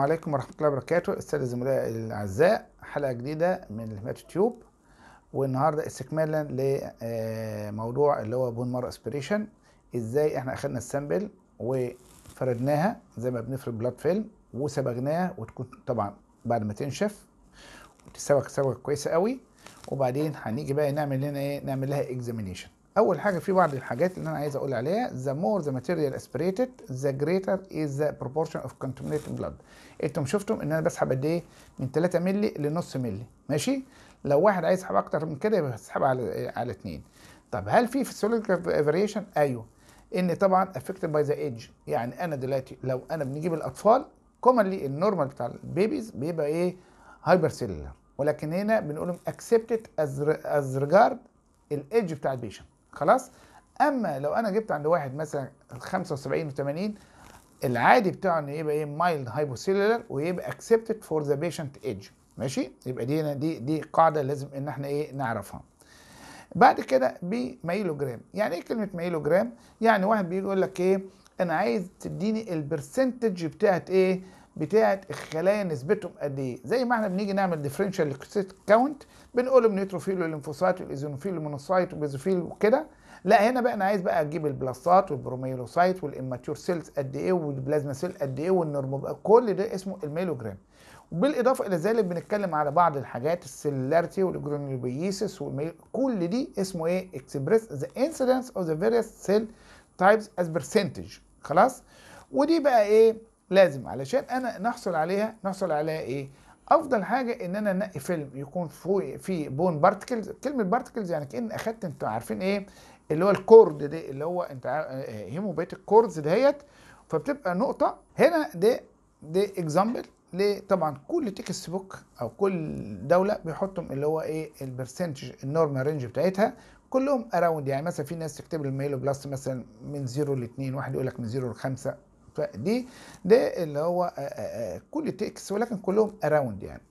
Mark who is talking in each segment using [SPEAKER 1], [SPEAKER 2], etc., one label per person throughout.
[SPEAKER 1] عليكم ورحمة الله وبركاته أستاذ الزملاء الأعزاء حلقة جديدة من هيماتو تيوب والنهاردة استكمالا لموضوع آه، اللي هو بون مار اسبريشن ازاي احنا اخدنا السامبل وفردناها زي ما بنفرد بلاد فيلم وصبغناها وتكون طبعا بعد ما تنشف وتتسوق سوق كويسة قوي وبعدين هنيجي بقى نعمل لنا ايه نعمل لها اكزامينيشن اول حاجه في بعض الحاجات اللي انا عايز اقول عليها the more the material aspirated the greater is the proportion of contaminated blood انتم شفتم ان انا بسحب قد ايه من 3 مللي لنص مللي ماشي لو واحد عايز يسحب اكتر من كده يبقى يسحب على على 2 طب هل في فيسيولوجيكال فاريشن ايوه ان طبعا افكتد باي ذا ايدج يعني انا دلوقتي لو انا بنجيب الاطفال كومنلي النورمال بتاع البيبيز بيبقى ايه هايبر سيلولار ولكن هنا بنقولهم اكسبتد از ريجارد الايدج بتاع البيشنت خلاص اما لو انا جبت عند واحد مثلا 75 و80 العادي بتاعه انه يبقى ايه مايلد هايبوسيلولر ويبقى اكسبتد فور ذا بيشنت ايدج ماشي يبقى دي دي دي قاعده لازم ان احنا ايه نعرفها بعد كده بميلو جرام يعني ايه كلمه ميلو جرام يعني واحد بيجي يقول لك ايه انا عايز تديني البرسنتج بتاعت ايه بتاعت الخلايا نسبتهم قد ايه زي ما احنا بنيجي نعمل ديفرنشال ليكوسيت كاونت بنقول النيوتروفيل والليمفوسايت والايزونوفيل والمونوسايت والبيزوفيل وكده لا هنا بقى انا عايز بقى اجيب البلاستات والبروميلوسايت والاماتيور سيلز قد ايه والبلازما سيل قد ايه والنورمو كل ده اسمه الميلوجرام وبالاضافه الى ذلك بنتكلم على بعض الحاجات السيلولاريتي والجرونيوبيسيس كل دي اسمه ايه اكسبريس ذا انسيدنس اوف ذا فيريس سيل تايبس از برسنتج خلاص ودي بقى ايه لازم علشان انا نحصل عليها نحصل عليها ايه افضل حاجه ان انا انقي فيلم يكون فوق فيه بون بارتكلز كلمه بارتكلز يعني كان اخدت انتوا عارفين ايه اللي هو الكورد ده اللي هو انت بيت كوردز آه، دهيت فبتبقى نقطه هنا ده ده اكزامبل طبعا كل تكست بوك او كل دوله بيحطهم اللي هو ايه البرسنتج النورمال رينج بتاعتها كلهم اراوند يعني مثلا في ناس تكتب الميلو بلس مثلا من 0 ل 2 واحد يقول لك من 0 ل 5 فدي ده اللي هو آه، آه، آه، كل تكس ولكن كلهم اراوند يعني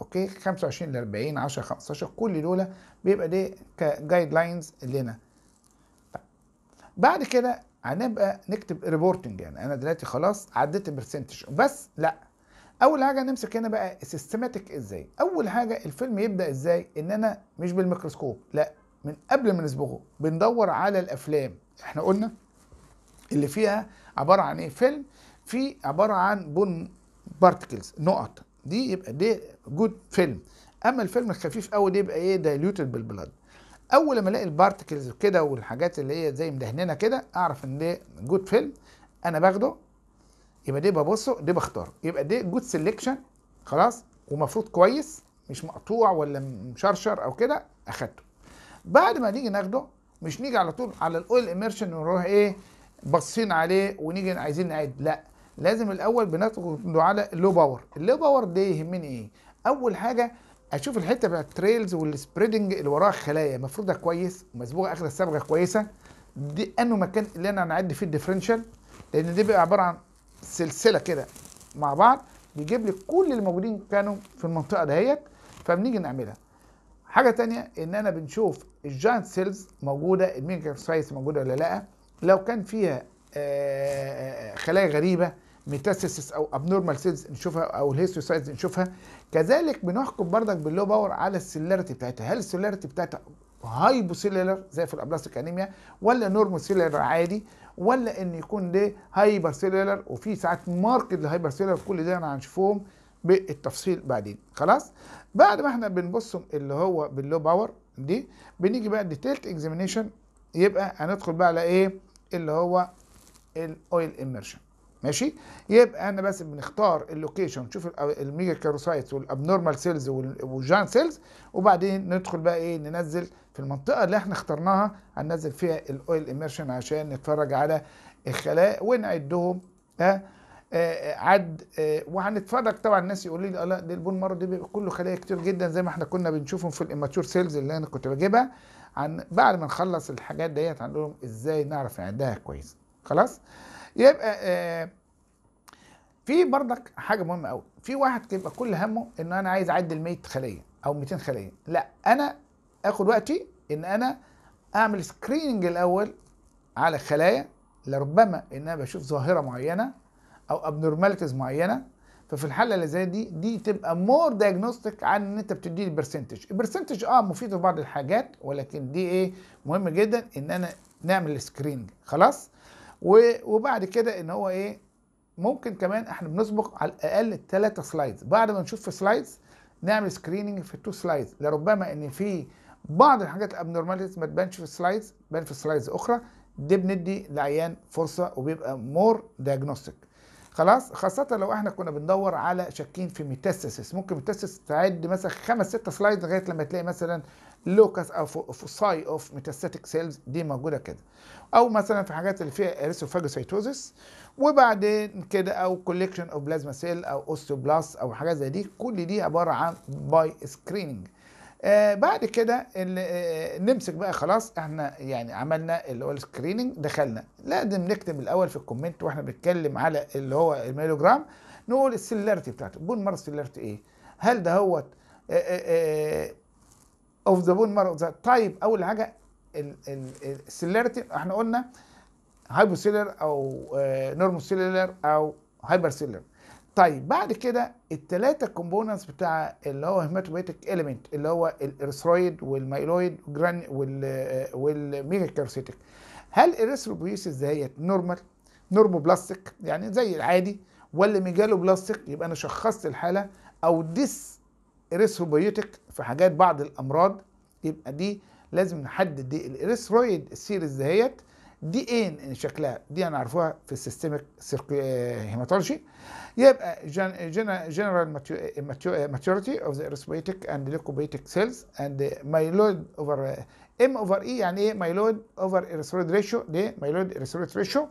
[SPEAKER 1] اوكي 25 ل 40 10 15 كل دول بيبقى دي كجايد لاينز لنا طيب. بعد كده هنبقى نكتب ريبورتنج يعني انا دلوقتي خلاص عديت البرسنتج بس لا اول حاجه نمسك هنا بقى سيستماتيك ازاي اول حاجه الفيلم يبدا ازاي ان انا مش بالميكروسكوب لا من قبل ما نصبغه بندور على الافلام احنا قلنا اللي فيها عباره عن ايه فيلم في عباره عن بون بارتكلز نقط دي يبقى دي جود فيلم اما الفيلم الخفيف قوي ده يبقى ايه دايلوتد بالبلاد اول لما الاقي البارتكلز كده والحاجات اللي هي زي مدهننه كده اعرف ان ده جود فيلم انا باخده يبقى ده ببصه ده بختاره يبقى ده جود سيلكشن خلاص ومفروض كويس مش مقطوع ولا مشرشر او كده اخدته بعد ما نيجي ناخده مش نيجي على طول على الاويل اميرشن ونروح ايه باصين عليه ونيجي عايزين نعد لا لازم الاول بناخد على اللو باور اللو باور ده يهمني ايه اول حاجه اشوف الحته بتاعت التريلز والسبريدنج اللي وراها خلايا مفروضه كويس ومسبوغه اخر الصبغه كويسه دي انه مكان اللي انا هنعد فيه الديفرنشال لان دي بيبقى عباره عن سلسله كده مع بعض بيجيب لي كل الموجودين كانوا في المنطقه دهيت فبنيجي نعملها حاجه تانية ان انا بنشوف الجاينت سيلز موجوده الميجا سايز موجوده ولا لا لو كان فيها آه، آه، آه، خلايا غريبه ميتاسيسس او ابنورمال سيلز نشوفها او الهيستوسايتس نشوفها كذلك بنحكم برضك باللو باور على السيلاريتي بتاعتها هل السيلاريتي بتاعتها هايبو سيلولار زي في الابلاستيك انيميا ولا نورمال سيلولار عادي ولا ان يكون ده هايبر سيلولار وفي ساعات ماركت للهايبر سيلولار كل ده انا هنشوفهم بالتفصيل بعدين خلاص بعد ما احنا بنبصهم اللي هو باللو باور دي بنيجي بقى ديتيلت اكزامينشن يبقى هندخل بقى على ايه اللي هو الاويل اميرشن ماشي يبقى احنا بس بنختار اللوكيشن نشوف الميجا كاروسايتس والابنورمال سيلز والجان سيلز وبعدين ندخل بقى ايه ننزل في المنطقه اللي احنا اخترناها هننزل فيها الاويل اميرشن عشان نتفرج على الخلايا ونعدهم ها آه،, آه عد آه وهنتفرج طبعا الناس يقولوا لي لا ده البون مارو ده بيبقى كله خلايا كتير جدا زي ما احنا كنا بنشوفهم في الاماتور سيلز اللي انا كنت بجيبها عن بعد ما نخلص الحاجات ديت هنقول لهم ازاي نعرف نعدها كويس خلاص يبقى آه في بردك حاجه مهمه قوي في واحد كيبقى كل همه ان انا عايز اعدل 100 خليه او 200 خليه لا انا اخد وقتي ان انا اعمل سكريننج الاول على خلايا لربما ان انا بشوف ظاهره معينه او ابنورماليتيز معينه ففي الحاله اللي زي دي دي تبقى مور دايجنوستيك عن ان انت بتديني برسنتج البرسنتج اه مفيده في بعض الحاجات ولكن دي ايه مهم جدا ان انا نعمل سكرينج خلاص وبعد كده ان هو ايه ممكن كمان احنا بنسبق على الاقل ثلاثه سلايدز بعد ما نشوف في سلايدز نعمل سكريننج في تو سلايدز لربما ان في بعض الحاجات الابنورماليتيز ما تبانش في السلايدز تبان في سلايدز اخرى دي بندي العيان فرصه وبيبقى مور دايجنوستيك خلاص خاصة لو احنا كنا بندور على شاكين في ميتاسيسس ممكن ميتاسيسس تعد مثلا خمس ست سلايد لغاية لما تلاقي مثلا لوكاس او فوساي اوف ميتاستاتيك سيلز دي موجوده كده او مثلا في حاجات اللي فيها اريسوفاجوسيتوزيس وبعدين كده او كوليكشن اوف بلازما سيل او اوستيوبلاس او حاجات زي دي كل دي عباره عن باي سكريننج آه، بعد كده آه، آه، نمسك بقى خلاص احنا يعني عملنا اللي هو السكريننج دخلنا لازم نكتب الاول في الكومنت واحنا بنتكلم على اللي هو الميلوجرام نقول السيلاريتي بتاعته بون مار السيلاريتي ايه هل ده هو اوف ذا بون مار طيب اول حاجه السيلاريتي احنا قلنا هايبو سيلر او نورمال سيلر او هايبر سيلر طيب بعد كده الثلاثه كومبوننتس بتاع اللي هو هيماتوبيتك اليمنت اللي هو الارثرويد والمايلويد والميجا كيروسيتك هل الارثروبويسيس دهيت نورمال نورموبلاستيك يعني زي العادي ولا ميجالو بلاستيك يبقى انا شخصت الحاله او ديس ارثروبويتيك في حاجات بعض الامراض يبقى دي لازم نحدد دي الارثرويد السيريز دهيت دي ان شكلها دي هنعرفوها في السيستميك آه، هيماتولوجي يبقى جنرال ماتيوريتي اوف ذا ريسبيتك اند ليكوبيتك سيلز اند مايلود اوفر ام اوفر اي يعني ايه مايلود اوفر ارثرويد ريشيو دي مايلود ارثرويد ريشيو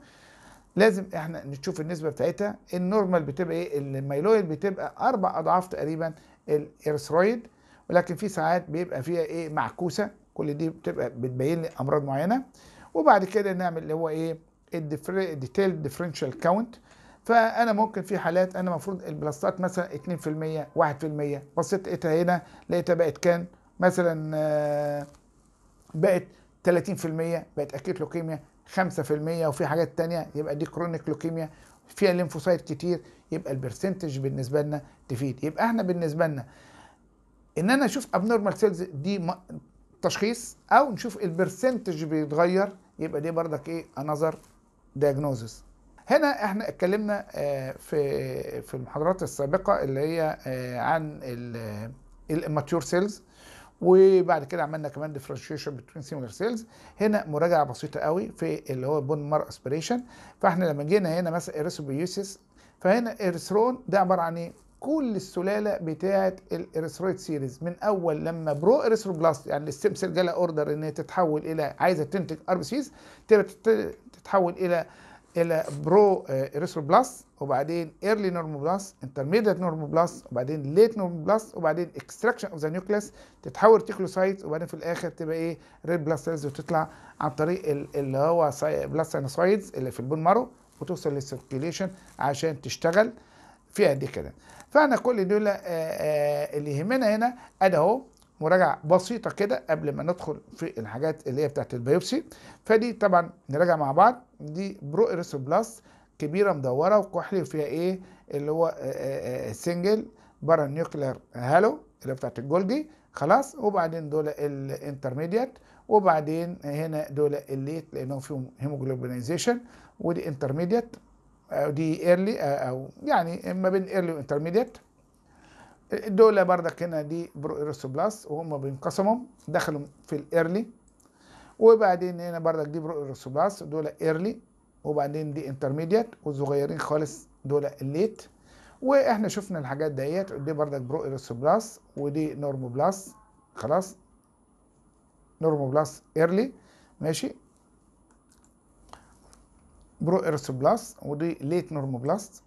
[SPEAKER 1] لازم احنا نشوف النسبه بتاعتها النورمال بتبقى ايه المايلويد بتبقى اربع اضعاف تقريبا الارثرويد ولكن في ساعات بيبقى فيها ايه معكوسه كل دي بتبقى بتبين لي امراض معينه وبعد كده نعمل اللي هو ايه الديتيل ديفرنشال كاونت فانا ممكن في حالات انا المفروض البلاستات مثلا 2% 1% بصيت لقيتها هنا لقيتها بقت كان مثلا آه، بقت 30% بقت اكيد لوكيميا 5% وفي حاجات تانية يبقى دي كرونيك لوكيميا فيها ليمفوسايت كتير يبقى البرسنتج بالنسبه لنا تفيد يبقى احنا بالنسبه لنا ان انا اشوف ابنورمال سيلز دي تشخيص او نشوف البرسنتج بيتغير يبقى دي بردك ايه انذر دياجنوزس هنا احنا اتكلمنا آه، في في المحاضرات السابقه اللي هي آه، عن الاماتيور آه، سيلز وبعد كده عملنا كمان ديفرنشيشن بين سيميلر سيلز هنا مراجعه بسيطه قوي في اللي هو بون مار اسبريشن فاحنا لما جينا هنا مثلا ايريسوبيوسيس فهنا ايرثرون ده عباره عن ايه كل السلاله بتاعه الاريثرويد سيريز من اول لما برو اريثروبلاست يعني الستيم سيل جالها اوردر ان هي تتحول الى عايزه تنتج ار بي سيز تتحول الى الى برو اريثروبلاست آه، وبعدين ايرلي نورموبلاست انترميديت نورموبلاست وبعدين ليت نورموبلاست وبعدين اكستراكشن اوف ذا نيوكليس تتحول تيكلوسايت وبعدين في الاخر تبقى ايه ريد بلاست سيلز وتطلع عن طريق اللي هو بلاست سينوسايدز اللي في البون مارو وتوصل للسيركيليشن عشان تشتغل فيها دي كده فاحنا كل دول آه، آه، اللي يهمنا هنا انا اهو مراجعه بسيطه كده قبل ما ندخل في الحاجات اللي هي بتاعت البيوبسي فدي طبعا نراجع مع بعض دي برو بلس كبيره مدوره وكحلي وفيها ايه اللي هو سنجل آه، برا نيوكلير هالو اللي بتاعت الجولجي خلاص وبعدين دول الانترميديات وبعدين هنا دول الليت لانهم فيهم هيموجلوبينيزيشن ودي انترميديات دي ايرلي او يعني ما بين ايرلي وانترميديت دول بردك هنا دي بلس وهم بينقسموا دخلوا في الايرلي وبعدين هنا بردك دي بلس دول ايرلي وبعدين دي انترميديت وصغيرين خالص دول الليت واحنا شفنا الحاجات ديت دي بردك بلس ودي نورمو بلس خلاص نورمو بلس ايرلي ماشي برو ايرثروبلاست ودي ليت نورموبلاست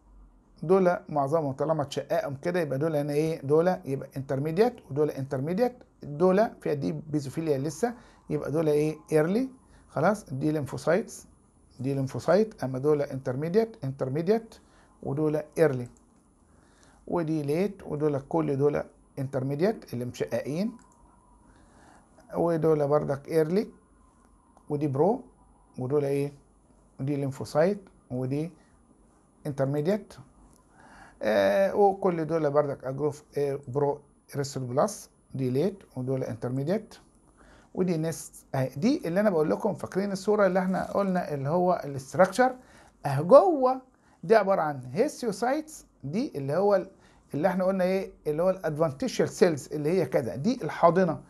[SPEAKER 1] دول معظمهم طالما اتشققهم كده يبقى دول هنا ايه دول يبقى انترميديت ودول انترميديت دول فيها دي بيزوفيليا لسه يبقى دول ايه ايرلي خلاص دي ليمفوسايتس دي ليمفوسايت اما دول انترميديت انترميديت ودول ايرلي ودي ليت ودول كل دول انترميديت اللي مشققين ودول بردك ايرلي ودي برو ودول ايه ودي ليمفوسايت ودي انترميديت آه وكل دول بردك اجروف برو ريسل بلس دي ليت ودول انترميديت ودي نست اهي دي اللي انا بقول لكم فاكرين الصوره اللي احنا قلنا اللي هو الاستراكشر اه جوه دي عباره عن هيسيوسايتس دي اللي هو اللي احنا قلنا ايه اللي هو الادفانتيشال سيلز اللي هي كده دي الحاضنه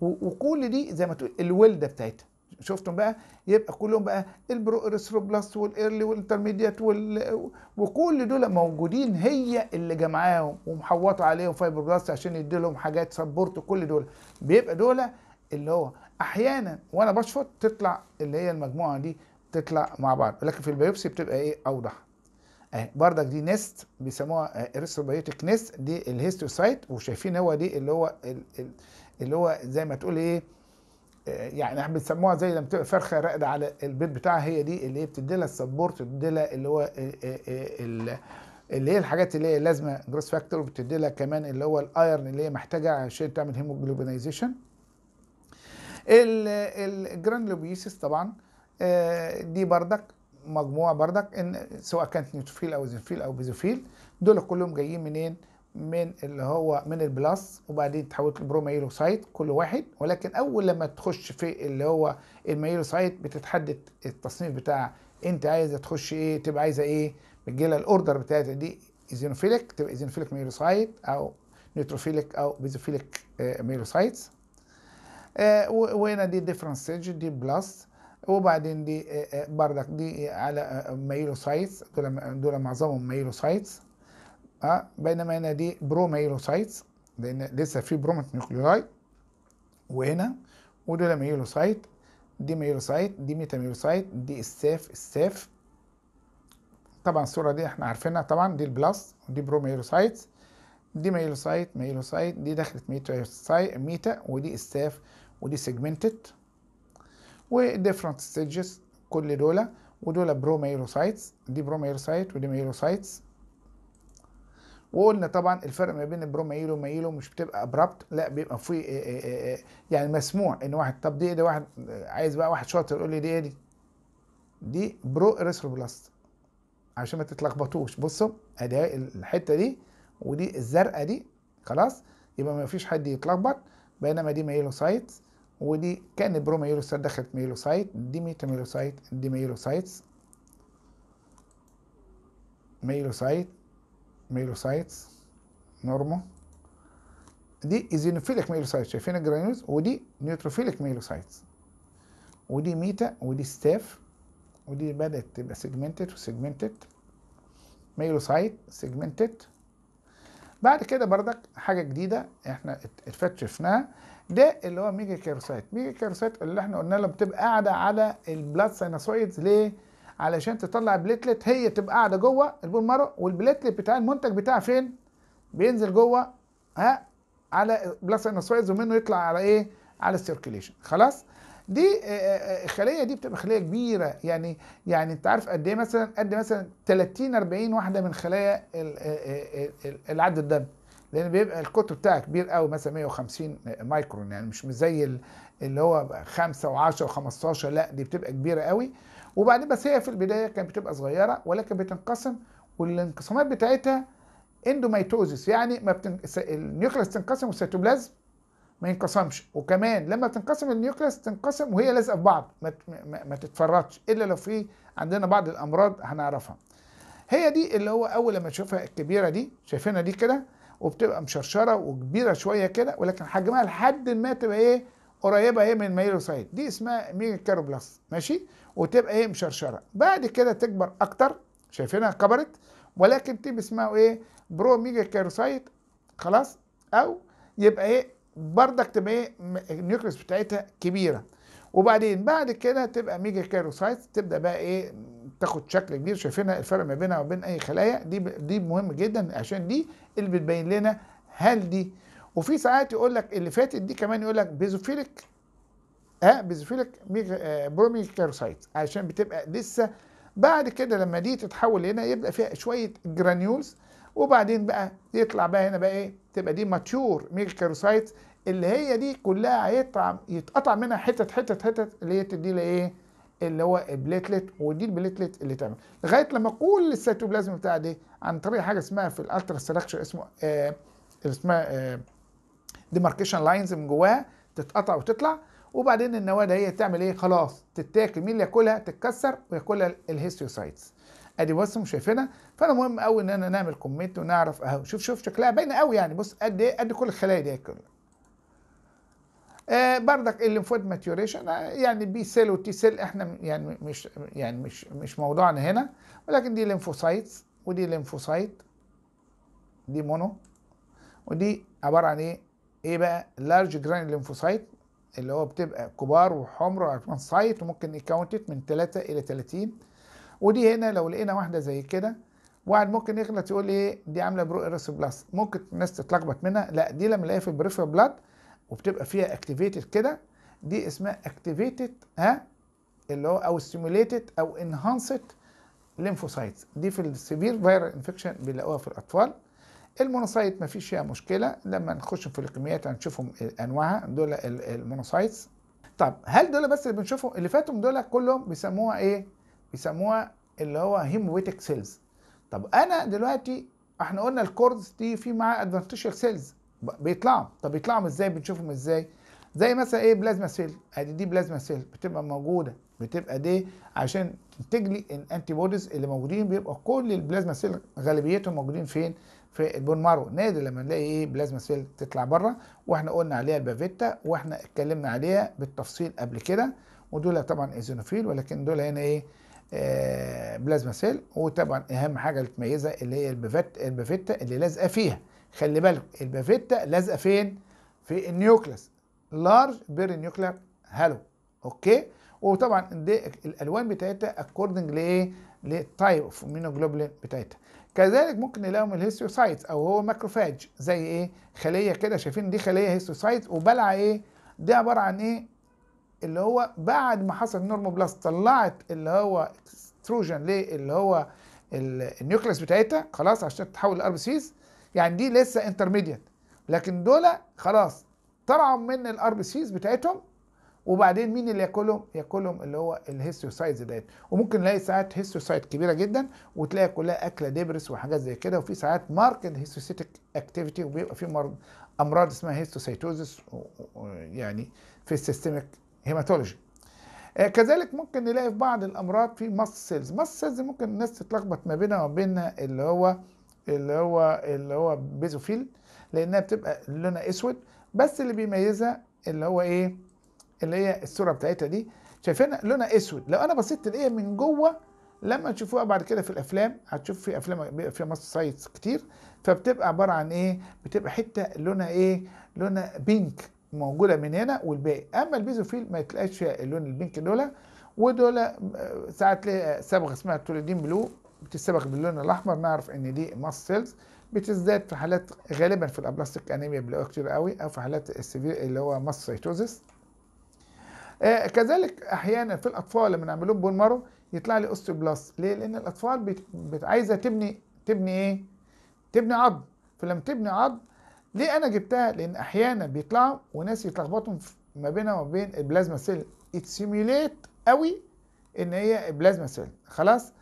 [SPEAKER 1] وكل دي زي ما تقول الولده بتاعتها شفتم بقى يبقى كلهم بقى البروستروبلاست والايرلي والانترميديات وال... وكل دول موجودين هي اللي جمعاهم ومحوطه عليهم فايبروبلاست عشان يدي لهم حاجات سبورت كل دول بيبقى دول اللي هو احيانا وانا بشفط تطلع اللي هي المجموعه دي تطلع مع بعض لكن في البيوبسي بتبقى ايه اوضح اهي بردك دي نست بيسموها اريثروبيوتيك آه، نست دي الهيستوسايت وشايفين هو دي اللي هو اللي هو زي ما تقول ايه يعني احنا بنسموها زي لما تبقى فرخه راقده على البيت بتاعها هي دي اللي هي بتدي لها السبورت بتدي لها اللي هو إيه، إيه، إيه، اللي هي الحاجات اللي هي لازمه جروس فاكتور بتدي لها كمان اللي هو الايرن اللي هي محتاجه عشان تعمل هيموجلوبينيزيشن الجرانلوبيسيس طبعا آه، دي بردك مجموعه بردك ان سواء كانت نيوتروفيل او ايزوفيل او بيزوفيل دول كلهم جايين منين؟ من اللي هو من البلس وبعدين تحولت لبروميلوسايت كل واحد ولكن اول لما تخش في اللي هو الميلوسايت بتتحدد التصنيف بتاع انت عايزه تخش ايه تبقى عايزه ايه بتجيلها الاوردر بتاعتها دي ايزينوفيليك تبقى ايزينوفيليك ميلوسايت او نيتروفيليك او بيزوفيليك ميلوسايتس آه, آه، وهنا دي ديفرنس دي بلس وبعدين دي آه, آه، بردك دي على آه، ميلوسايتس دول دول معظمهم ميلوسايتس أه بينما هنا دي بروميلوسايتس لان لسه في برومت نيوكليولايد وهنا ودول ميلوسايت دي ميلوسايت دي ميتاميلوسايت دي الساف الساف طبعا الصوره دي احنا عارفينها طبعا دي البلاس ودي بروميلوسايت دي ميلوسايت ميلوسايت دي دخلت ميتاميلوسايت ميتا ودي الساف ودي سيجمنتد وديفرنت ستيجز كل دول ودول بروميلوسايتس دي بروميلوسايت ودي ميلوسايتس وقلنا طبعا الفرق ما بين البروميلو وميلو مش بتبقى ابرابت لا بيبقى في آه، آه، آه، يعني مسموع ان واحد طب دي ايه ده واحد عايز بقى واحد شاطر يقول لي دي ايه دي دي برو اريثروبلاست عشان ما تتلخبطوش بصوا ادي الحته دي ودي الزرقاء دي خلاص يبقى ما فيش حد يتلخبط بينما دي مايلوسايت ودي كان سايت دخلت مايلوسايت دي ميتا ميتاميلوسايت دي مايلوسايتس مايلوسايت ميلوسايتس نورمو دي ايزينوفيلك ميلوسايتس شايفين الجرانيولز ودي نيوتروفيلك ميلوسايتس ودي ميتا ودي ستاف ودي بدات تبقى سيجمنتد وسيجمنتد ميلوسايت سيجمنتد بعد كده بردك حاجه جديده احنا اتفت شفناها ده اللي هو ميجا كيروسايت ميجا كيروسايت اللي احنا قلنا له بتبقى قاعده على البلاد ساينوسويدز ليه علشان تطلع بليتلت هي تبقى قاعده جوه البون مارو والبليتلت بتاع المنتج بتاعها فين؟ بينزل جوه ها على بلس انسوايز ومنه يطلع على ايه؟ على السيركيليشن خلاص؟ دي آه، آه، آه، الخليه دي بتبقى خليه كبيره يعني يعني انت عارف قد ايه مثلا قد مثلا 30 40 واحده من خلايا العد الدم لان بيبقى القطر بتاعها كبير قوي مثلا 150 مايكرون يعني مش زي اللي هو 5 و10 و15 لا دي بتبقى كبيره قوي وبعدين بس هي في البدايه كانت بتبقى صغيره ولكن بتنقسم والانقسامات بتاعتها اندوميتوزيس يعني ما بتن... النيوكليس تنقسم والسيتوبلازم ما ينقسمش وكمان لما تنقسم النيوكليس تنقسم وهي لازقه في بعض ما, ما, ما تتفرطش الا لو في عندنا بعض الامراض هنعرفها هي دي اللي هو اول لما تشوفها الكبيره دي شايفينها دي كده وبتبقى مشرشره وكبيره شويه كده ولكن حجمها لحد ما تبقى ايه قريبه ايه من الميلوسايت دي اسمها ميجا ماشي وتبقى ايه مشرشره بعد كده تكبر اكتر شايفينها كبرت ولكن تبقى اسمها ايه برو ميجا خلاص او يبقى ايه بردك تبقى ايه النيوكليس بتاعتها كبيره وبعدين بعد كده تبقى ميجا كاروسايت تبدا بقى ايه تاخد شكل كبير شايفينها الفرق ما بينها وبين اي خلايا دي دي مهم جدا عشان دي اللي بتبين لنا هل دي وفي ساعات يقول لك اللي فاتت دي كمان يقول لك بيزوفيليك اه بيزوفيليك آه بروميك كاروسايت عشان بتبقى لسه بعد كده لما دي تتحول هنا يبقى فيها شويه جرانيولز وبعدين بقى يطلع بقى هنا بقى ايه تبقى دي ماتيور ميجاكاروسايت اللي هي دي كلها هيطعم يتقطع منها حتت حتت حتت اللي هي تدي لها ايه اللي هو البليتلت ودي البليتلت اللي تعمل لغايه لما كل السيتوبلازم بتاع دي عن طريق حاجه اسمها في الالترا ستراكشر اسمه آه اسمها آه ديماركيشن لاينز من جواها تتقطع وتطلع وبعدين النواه ده هي تعمل ايه خلاص تتاكل مين اللي ياكلها تتكسر وياكلها الهيستيوسايتس ادي بص مش شايفينها فانا مهم قوي ان انا نعمل كومنت ونعرف اهو شوف شوف شكلها باينه قوي يعني بص قد ايه قد كل الخلايا دي كلها آه بردك الليمفويد ماتيوريشن آه، يعني بي سيل وتي سيل احنا يعني مش يعني مش مش موضوعنا هنا ولكن دي ليمفوسايتس ودي ليمفوسايت دي مونو ودي عباره عن ايه ايه بقى لارج جران لينفوسايت اللي هو بتبقى كبار وحمر سايت وممكن يكاونتت من 3 الى 30 ودي هنا لو لقينا واحده زي كده واحد ممكن يغلط يقول ايه دي عامله برو ايرس بلس ممكن الناس تتلخبط منها لا دي لما الاقيها في البريفر بلاد وبتبقى فيها اكتيفيتد كده دي اسمها اكتيفيتد ها اللي هو او ستيموليتد او انهانسد ليمفوسايتس دي في السيفير فايرال انفكشن بيلاقوها في الاطفال المونوسايت ما فيش فيها مشكله لما نخش في الكميات هنشوفهم انواعها دول المونوسايتس طب هل دول بس اللي بنشوفهم اللي فاتهم دول كلهم بيسموها ايه بيسموها اللي هو هيمويتك سيلز طب انا دلوقتي احنا قلنا الكورز دي في معاها ادفانتشال سيلز بيطلعوا طب بيطلعوا ازاي بنشوفهم ازاي زي مثلا ايه بلازما سيل ادي دي بلازما سيل بتبقى موجوده بتبقى دي عشان تجلي الانتي بوديز اللي موجودين بيبقى كل البلازما سيل غالبيتهم موجودين فين في البون مارو نادر لما نلاقي ايه بلازما سيل تطلع بره واحنا قلنا عليها البافيتا واحنا اتكلمنا عليها بالتفصيل قبل كده ودول طبعا ايزونوفيل ولكن دول هنا ايه آه، بلازما سيل وطبعا اهم حاجه اللي تميزها اللي هي البافيتا البافيتا اللي لازقه فيها خلي بالك البافيتا لازقه فين في النيوكلس لارج بير نيوكلير هالو اوكي وطبعا دي الالوان بتاعتها اكوردنج لايه للتايب اوف اميونوجلوبولين بتاعتها كذلك ممكن نلاقيهم الهيستيوسايتس او هو ماكروفاج زي ايه خليه كده شايفين دي خليه هيستيوسايت وبلع ايه دي عباره عن ايه اللي هو بعد ما حصل نورموبلاست طلعت اللي هو اكستروجن ليه اللي هو النيوكليس بتاعتها خلاص عشان تتحول لار بي سيز يعني دي لسه انترميديت لكن دول خلاص طلعوا من الار بي سيز بتاعتهم وبعدين مين اللي ياكلهم؟ ياكلهم اللي هو الهيستوسايتس ديت وممكن نلاقي ساعات هيستوسايت كبيره جدا وتلاقي كلها اكله دبرس وحاجات زي كده وفي ساعات ماركت هيستوسيتك اكتيفيتي وبيبقى في مرض امراض اسمها هيستوسيتوزيس يعني في السيستميك آه، هيماتولوجي كذلك ممكن نلاقي في بعض الامراض في ماست سيلز ماست سيلز ممكن الناس تتلخبط ما بينها وما بين اللي هو اللي هو اللي هو بيزوفيل لانها بتبقى لونها اسود بس اللي بيميزها اللي هو ايه اللي هي الصوره بتاعتها دي شايفينها لونها اسود لو انا بصيت تلاقيها من جوه لما تشوفوها بعد كده في الافلام هتشوف في افلام بيبقى فيها سايتس كتير فبتبقى عباره عن ايه بتبقى حته لونها ايه لونها بينك موجوده من هنا والباقي اما البيزوفيل ما تلاقيش فيها اللون البينك دول ودول آه، ساعات تلاقي صبغه اسمها التوليدين بلو بتتصبغ باللون الاحمر نعرف ان دي ماست سيلز بتزداد في حالات غالبا في الابلاستيك انيميا بنلاقيها كتير قوي او في حالات السيفير اللي هو ماست سيتوزيس آه، كذلك احيانا في الاطفال لما نعمل لهم بون مارو يطلع لي بلس ليه لان الاطفال بت... عايزه تبني تبني ايه تبني عظم فلما تبني عظم ليه انا جبتها لان احيانا بيطلعوا وناس يتلخبطوا ما بينها وما بين البلازما سيل اتسيميليت قوي ان هي بلازما سيل خلاص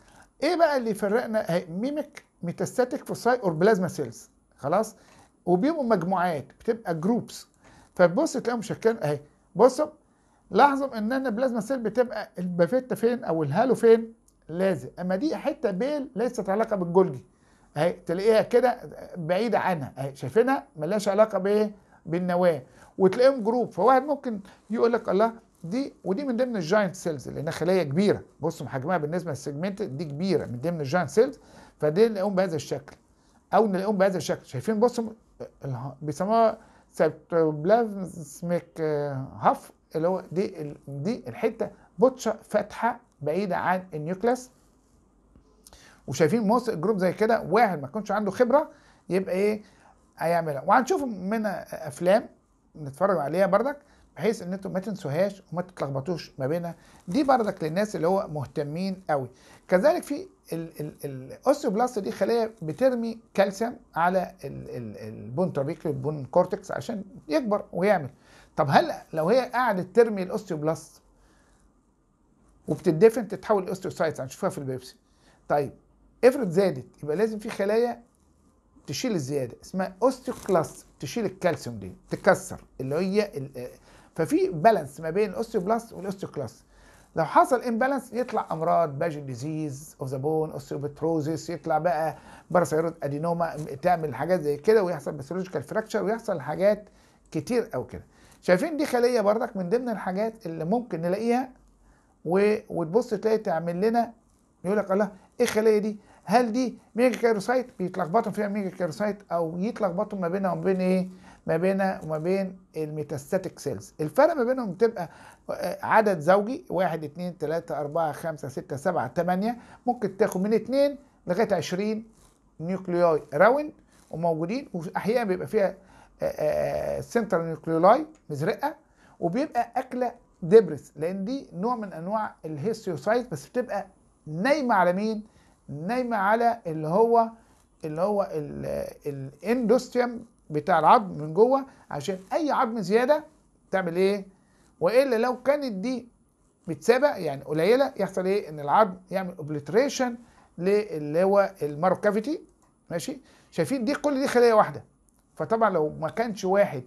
[SPEAKER 1] ايه بقى اللي يفرقنا ميميك ميتاستاتيك فوساي اور بلازما سيلز خلاص وبيبقوا مجموعات بتبقى جروبس فبص تلاقيهم شكلين اهي بصوا لاحظوا ان انا البلازما سيل بتبقى البافيتا فين او الهالو فين لازق اما دي حته بيل ليست علاقه بالجولجي اهي تلاقيها كده بعيده عنها اهي شايفينها ملهاش علاقه بايه بالنواه وتلاقيهم جروب فواحد ممكن يقول لك الله دي ودي من ضمن الجاينت سيلز لانها خليه كبيره بصوا حجمها بالنسبه للسيجمنت دي كبيره من ضمن الجاينت سيلز فدي نلاقيهم بهذا الشكل او نلاقيهم بهذا الشكل شايفين بصوا بيسموها سيتوبلازميك آه، هاف اللي هو دي دي الحته بوتشا فاتحه بعيده عن النيوكلاس وشايفين موس جروب زي كده واحد ما يكونش عنده خبره يبقى ايه هيعملها وهنشوف منها افلام نتفرج عليها بردك بحيث ان انتم ما تنسوهاش وما تتلخبطوش ما بينها دي بردك للناس اللي هو مهتمين قوي كذلك في الاوستيوبلاست دي خليه بترمي كالسيوم على البون ترابيكلي البون كورتكس عشان يكبر ويعمل طب هل لو هي قعدت ترمي الاوستيوبلاست وبتدفن تتحول لاوستيوسايتس هنشوفها في البيبسي طيب افرض زادت يبقى لازم في خلايا تشيل الزياده اسمها اوستيوكلاست تشيل الكالسيوم دي تكسر اللي هي آه، ففي بالانس ما بين الاوستيوبلاست والاوستيوكلاست لو حصل امبالانس يطلع امراض باجن ديزيز اوف ذا بون اوستيوبتروزيس يطلع بقى باراثيرود ادينوما تعمل حاجات زي كده ويحصل باثولوجيكال فراكشر ويحصل حاجات كتير قوي كده شايفين دي خليه بردك من ضمن الحاجات اللي ممكن نلاقيها و... وتبص تلاقي تعمل لنا يقول لك الله ايه الخليه دي هل دي ميجا كاروسايت بيتلخبطوا فيها ميجا كاروسايت او يتلخبطوا ما بينها وما بين ايه ما بينها وما بين الميتاستاتيك سيلز الفرق ما بينهم بتبقى آه، عدد زوجي 1 2 3 4 5 6 7 8 ممكن تاخد من 2 لغايه 20 نيوكليوي راوند وموجودين واحيانا بيبقى فيها سنترال نيوكليولاي مزرقه وبيبقى اكله دبرس لان دي نوع من انواع الهيستيوسايت بس بتبقى نايمه على مين؟ نايمه على اللي هو اللي هو الاندوستيوم بتاع العظم من جوه عشان اي عظم زياده تعمل ايه؟ والا لو كانت دي متسابق يعني قليله يحصل ايه؟ ان العظم يعمل اوبليتريشن للي هو المارو كافيتي ماشي؟ شايفين دي كل دي خليه واحده فطبعا لو ما كانش واحد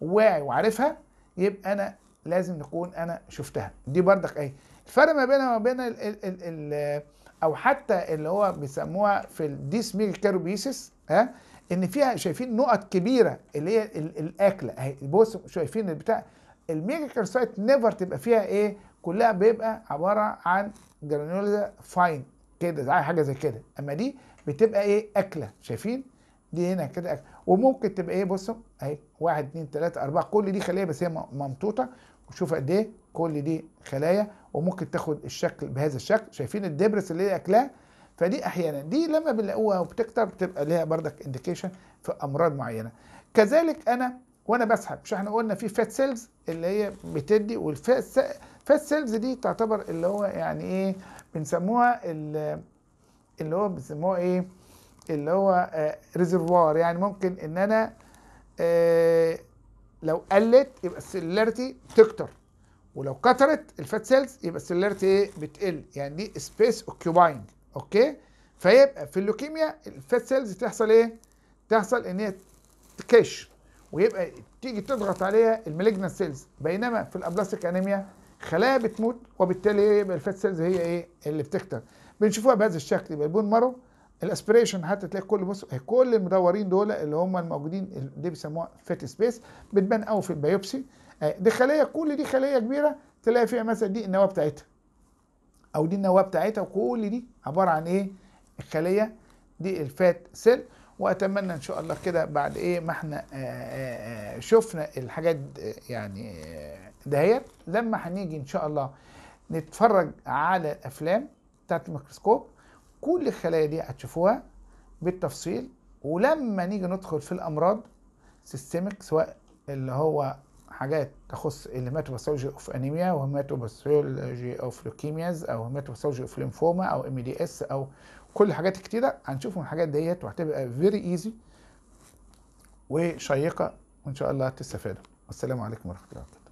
[SPEAKER 1] واعي وعارفها يبقى انا لازم نكون انا شفتها دي بردك ايه الفرق ما بينها وما بين الـ الـ الـ الـ او حتى اللي هو بيسموها في الديس الديسميك كاروبيسس ها ان فيها شايفين نقط كبيره اللي هي الاكله اهي بص شايفين البتاع الميجاكارسايت نيفر تبقى فيها ايه كلها بيبقى عباره عن جرانيولا فاين كده زي حاجه زي كده اما دي بتبقى ايه اكله شايفين دي هنا كده وممكن تبقى ايه بصوا اهي 1 2 3 4 كل دي خلايا بس هي ممطوطه وشوف قد ايه كل دي خلايا وممكن تاخد الشكل بهذا الشكل شايفين الدبرس اللي هي اكلاه فدي احيانا دي لما بنلاقوها وبتكتر بتبقى ليها بردك انديكيشن في امراض معينه كذلك انا وانا بسحب مش احنا قلنا في فات سيلز اللي هي بتدي والفات سيلز دي تعتبر اللي هو يعني ايه بنسموها اللي هو بنسموها ايه اللي هو ريزرفوار آه، يعني ممكن ان انا آه، لو قلت يبقى السيلاريتي تكتر ولو كترت الفات سيلز يبقى السيلاريتي ايه بتقل يعني دي سبيس اوكيوباينج اوكي فيبقى في اللوكيميا الفات سيلز تحصل ايه تحصل ان هي تكش ويبقى تيجي تضغط عليها المالجنان سيلز بينما في الابلاستيك انيميا خلايا بتموت وبالتالي يبقى الفات سيلز هي ايه اللي بتكتر بنشوفوها بهذا الشكل يبقى البون مارو الاسبريشن حتى تلاقي كل بص كل المدورين دول اللي هم الموجودين دي بيسموها فيت سبيس بتبان قوي في البيوبسي آه، دي خليه كل دي خليه كبيره تلاقي فيها مثلا دي النواه بتاعتها او دي النواه بتاعتها وكل دي عباره عن ايه الخليه دي الفات سيل واتمنى ان شاء الله كده بعد ايه ما احنا آآ آه، آآ آه، شفنا الحاجات يعني دهيت لما هنيجي ان شاء الله نتفرج على الافلام بتاعت الميكروسكوب كل الخلايا دي هتشوفوها بالتفصيل ولما نيجي ندخل في الامراض سيستميك سواء اللي هو حاجات تخص الهيماتوباثولوجي اوف انيميا وهيماتوباثولوجي اوف لوكيمياز او هيماتوباثولوجي اوف ليمفوما او ام دي اس او كل الحاجات الكتيره هنشوف الحاجات ديت وهتبقى فيري ايزي وشيقه وان شاء الله تستفادوا والسلام عليكم ورحمه الله